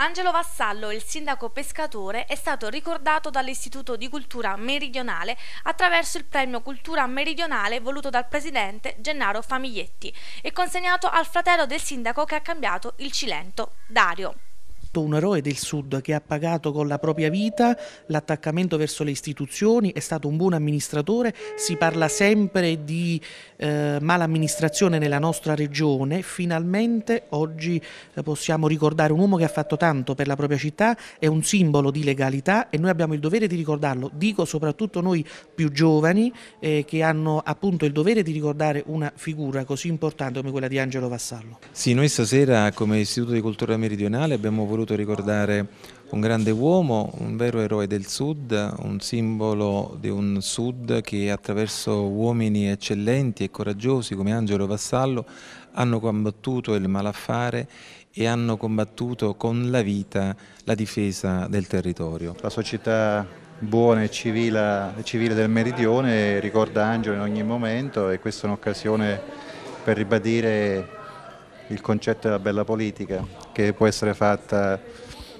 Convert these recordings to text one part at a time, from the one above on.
Angelo Vassallo, il sindaco pescatore, è stato ricordato dall'Istituto di Cultura Meridionale attraverso il premio Cultura Meridionale voluto dal presidente Gennaro Famiglietti e consegnato al fratello del sindaco che ha cambiato il Cilento, Dario un eroe del Sud che ha pagato con la propria vita l'attaccamento verso le istituzioni, è stato un buon amministratore, si parla sempre di eh, mala nella nostra regione, finalmente oggi eh, possiamo ricordare un uomo che ha fatto tanto per la propria città, è un simbolo di legalità e noi abbiamo il dovere di ricordarlo, dico soprattutto noi più giovani eh, che hanno appunto il dovere di ricordare una figura così importante come quella di Angelo Vassallo. Sì, noi stasera come Istituto di Cultura Meridionale abbiamo voluto voluto ricordare un grande uomo, un vero eroe del Sud, un simbolo di un Sud che attraverso uomini eccellenti e coraggiosi come Angelo Vassallo hanno combattuto il malaffare e hanno combattuto con la vita la difesa del territorio. La società buona e civile, civile del Meridione ricorda Angelo in ogni momento e questa è un'occasione per ribadire il concetto della bella politica che può essere fatta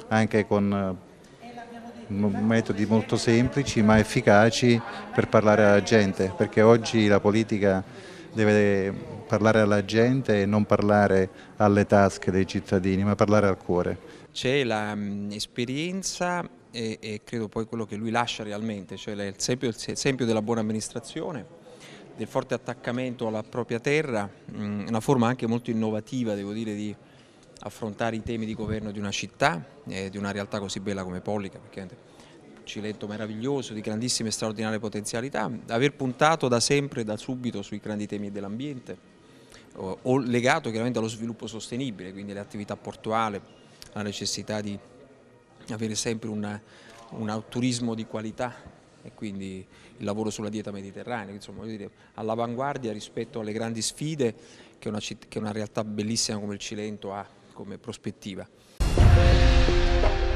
anche con eh, metodi molto semplici ma efficaci per parlare alla gente, perché oggi la politica deve parlare alla gente e non parlare alle tasche dei cittadini, ma parlare al cuore. C'è l'esperienza mm, e, e, credo poi quello che lui lascia realmente, cioè l'esempio della buona amministrazione, del forte attaccamento alla propria terra, mm, una forma anche molto innovativa devo dire di affrontare i temi di governo di una città e eh, di una realtà così bella come Pollica, perché è un Cilento meraviglioso, di grandissime e straordinarie potenzialità, aver puntato da sempre, e da subito sui grandi temi dell'ambiente, legato chiaramente allo sviluppo sostenibile, quindi alle attività portuali, alla necessità di avere sempre una, un turismo di qualità e quindi il lavoro sulla dieta mediterranea, insomma, all'avanguardia rispetto alle grandi sfide che una, che una realtà bellissima come il Cilento ha come prospettiva.